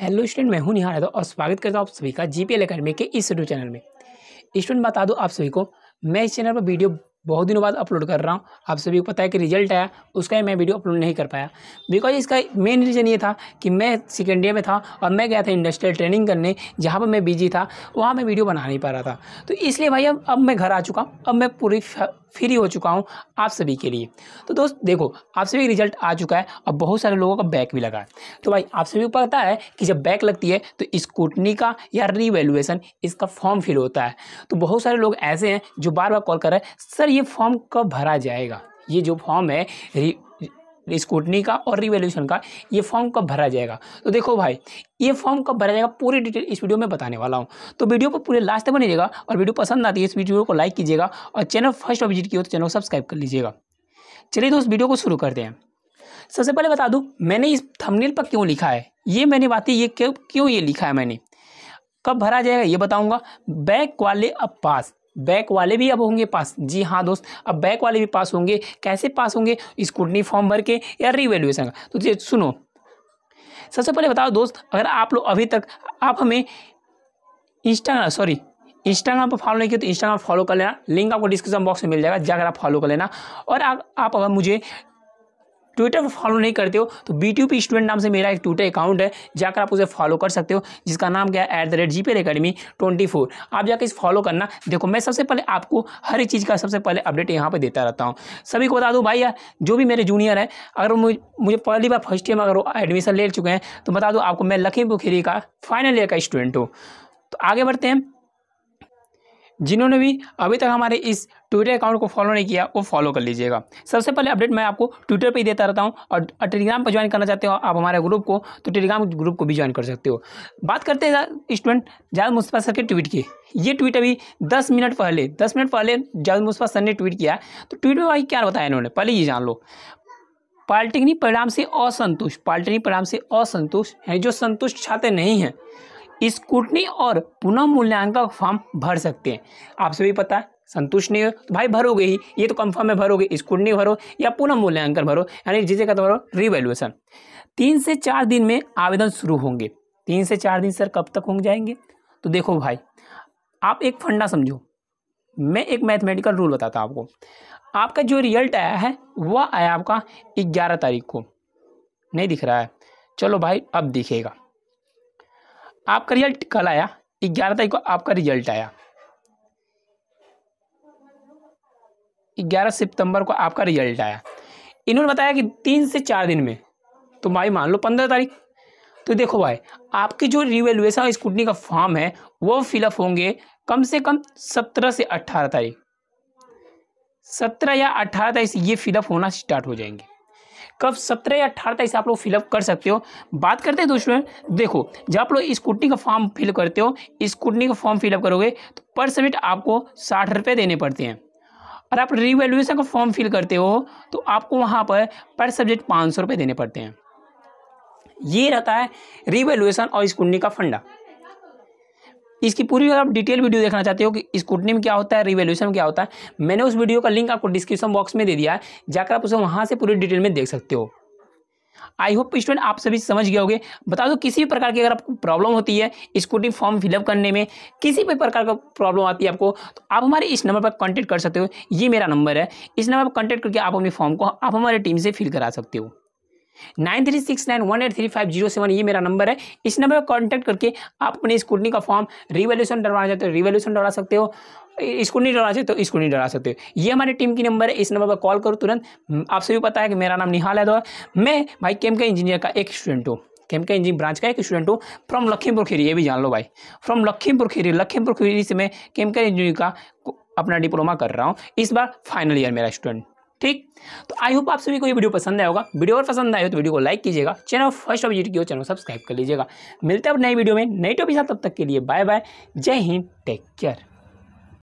hello student मैं हूं निहार यादव और स्वागत करता हूं आप सभी का जी पी एल अकेडमी के इस यूट्यूब चैनल में स्टूडेंट बता दूं आप सभी को मैं इस चैनल पर वीडियो बहुत दिनों बाद अपलोड कर रहा हूं आप सभी को पता है कि रिजल्ट आया उसका ही मैं वीडियो अपलोड नहीं कर पाया बिकॉज इसका मेन रीज़न ये था कि मैं सेकेंड ईयर में था और मैं गया था इंडस्ट्रियल ट्रेनिंग करने जहाँ पर मैं बिजी था वहाँ मैं वीडियो बना नहीं पा रहा था तो इसलिए भाई अब अब मैं घर आ चुका अब मैं पूरी फ्री हो चुका हूँ आप सभी के लिए तो दोस्त देखो आप सभी रिजल्ट आ चुका है और बहुत सारे लोगों का बैक भी लगा है तो भाई आप सभी को पता है कि जब बैक लगती है तो स्कूटनी का या रीवेलुएसन इसका फॉर्म फिल होता है तो बहुत सारे लोग ऐसे हैं जो बार बार कॉल कर रहे हैं सर ये फॉर्म कब भरा जाएगा ये जो फॉर्म है स्कूटनी का और रिवेल्यूशन का ये फॉर्म कब भरा जाएगा तो देखो भाई ये फॉर्म कब भरा जाएगा पूरी डिटेल इस वीडियो में बताने वाला हूँ तो वीडियो को पूरे लास्ट तक बनीजिएगा और वीडियो पसंद आती है इस वीडियो को लाइक कीजिएगा और चैनल फर्स्ट विजिट किया तो चैनल को सब्सक्राइब कर लीजिएगा चलिए दोस्त वीडियो को शुरू करते हैं सबसे पहले बता दूँ मैंने इस थमनील पर क्यों लिखा है ये मैंने बात ये क्यों क्यों ये लिखा है मैंने कब भरा जाएगा ये बताऊँगा बैक वाले अब पास बैक वाले भी अब होंगे पास जी हाँ दोस्त अब बैक वाले भी पास होंगे कैसे पास होंगे स्कूटनी फॉर्म भर के या रीवैल्यूएशन का तो सुनो सबसे पहले बताओ दोस्त अगर आप लोग अभी तक आप हमें इंस्टाग्राम सॉरी इंस्टाग्राम पर फॉलो नहीं किया तो इंस्टाग्राम फॉलो कर लेना लिंक आपको डिस्क्रिप्शन बॉक्स में मिल जाएगा जाकर आप फॉलो कर लेना और आ, आप अगर मुझे ट्विटर पर फॉलो नहीं करते हो तो बी टी स्टूडेंट नाम से मेरा एक ट्विटर अकाउंट है जाकर आप उसे फॉलो कर सकते हो जिसका नाम क्या है एट द रेट जी पेल अकेडमी ट्वेंटी फोर आप जाकर इस फॉलो करना देखो मैं सबसे पहले आपको हर एक चीज़ का सबसे पहले अपडेट यहाँ पर देता रहता हूँ सभी को बता दूँ भाई यार जो भी मेरे जूनियर हैं अगर मुझे पहली बार फर्स्ट टाइम अगर एडमिशन ले चुके हैं तो बता दूँ आपको मैं लखीमपुर खीरी का फाइनल ईयर का स्टूडेंट हूँ तो आगे बढ़ते हैं जिन्होंने भी अभी तक हमारे इस ट्विटर अकाउंट को फॉलो नहीं किया वो फॉलो कर लीजिएगा सबसे पहले अपडेट मैं आपको ट्विटर पर ही देता रहता हूँ और टेलीग्राम पर ज्वाइन करना चाहते हो आप हमारे ग्रुप को तो टेलीग्राम ग्रुप को भी ज्वाइन कर सकते हो बात करते हैं स्टूडेंट जावेद मुस्तफ़ा सर के ट्वीट की ये ट्वीट अभी दस मिनट पहले दस मिनट पहले जावेद मुस्तफ़ा सर ने ट्वीट किया तो ट्वीट में भाई क्या बताया इन्होंने पहले ये जान लो पॉलिटेक्निक परिणाम से असंतुष्ट पॉलिटेक्निक परिणाम से असंतुष्ट हैं जो संतुष्ट छात्र नहीं हैं स्कूटनी और पुनः मूल्यांकन फॉर्म भर सकते हैं आप सभी पता है संतुष्ट नहीं हो तो भाई भरोगे ही ये तो कंफर्म है भरोगे स्कूटनी भरो या पुनः मूल्यांकन भरो यानी जिसे कहते भरो रिवेल्युएसन तीन से चार दिन में आवेदन शुरू होंगे तीन से चार दिन सर कब तक होंगे जाएंगे तो देखो भाई आप एक फंडा समझो मैं एक मैथमेटिकल रूल बताता हूँ आपको आपका जो रिजल्ट आया है वह आया आपका ग्यारह तारीख को नहीं दिख रहा है चलो भाई अब दिखेगा आपका रिजल्ट कल आया ग्यारह तारीख को आपका रिजल्ट आया ग्यारह सितंबर को आपका रिजल्ट आया इन्होंने बताया कि तीन से चार दिन में तो भाई मान लो पंद्रह तारीख तो देखो भाई आपकी जो रिवेलुएसन स्कूटनी का फॉर्म है वो फिलअप होंगे कम से कम सत्रह से अट्ठारह तारीख सत्रह या अट्ठारह तारीख से ये फिलअप होना स्टार्ट हो जाएंगे कब सत्रह या अठारह तक इसे आप लोग फिलअप कर सकते हो बात करते हैं दोस्तों देखो जब आप लोग स्कूटनी का फॉर्म फिल करते हो स्कूटनी का फॉर्म फिलअप करोगे तो पर सबमिट आपको साठ रुपये देने पड़ते हैं और आप रिवेल्यूशन का फॉर्म फिल करते हो तो आपको वहाँ पर पर सब्जेक्ट पाँच सौ रुपये देने पड़ते हैं ये रहता है रिवेल्यूशन और स्कूटनी का फंडा इसकी पूरी अगर आप डिटेल वीडियो देखना चाहते हो कि स्कूटनी में क्या होता है रिवेल्यूशन क्या होता है मैंने उस वीडियो का लिंक आपको डिस्क्रिप्शन बॉक्स में दे दिया है जाकर आप उसे वहाँ से पूरी डिटेल में देख सकते हो आई होप स्टूडेंट आप सभी समझ गए होंगे बता दो किसी भी प्रकार की अगर आपको प्रॉब्लम होती है स्कूटी फॉर्म फिलअप करने में किसी भी प्रकार का प्रॉब्लम आती है आपको तो आप हमारे इस नंबर पर कांटेक्ट कर सकते हो ये मेरा नंबर है इस नंबर पर कांटेक्ट करके आप अपने फॉर्म को आप हमारे टीम से फिल करा सकते हो nine three six nine one eight three five zero seven ये मेरा नंबर है इस नंबर पर कॉन्टैक्ट करके आप अपने स्कूटनी का फॉर्म रिवोल्यूशन डरवाना चाहते हो रिवोल्यूशन डरा सकते हो स्कूटनी डरा सकते इसको नहीं डरा सकते हो ये हमारी टीम की नंबर है इस नंबर पर कॉल करो तुरंत आप सभी पता है कि मेरा नाम निहाल है मैं भाई केम के इंजीनियर का एक स्टूडेंट हूँ केम के इंजीनियर ब्रांच का एक स्टूडेंट हूँ फ्रॉम लखीमपुर खीरी ये भी जान लो भाई फ्रॉम लखीमपुर खीरी लखीमपुर खीरी से मैं के इंजीनियर का अपना डिप्लोमा कर रहा हूँ इस बार फाइनल ईयर मेरा स्टूडेंट ठीक तो आई होप आप सभी को ये वीडियो पसंद आया होगा वीडियो और पसंद आए हो तो वीडियो को लाइक कीजिएगा चैनल फर्स्ट की हो चैनल सब्सक्राइब कर लीजिएगा मिलते हैं अब नई वीडियो में नई टॉपिक साथ तब तक के लिए बाय बाय जय हिंद टेक केयर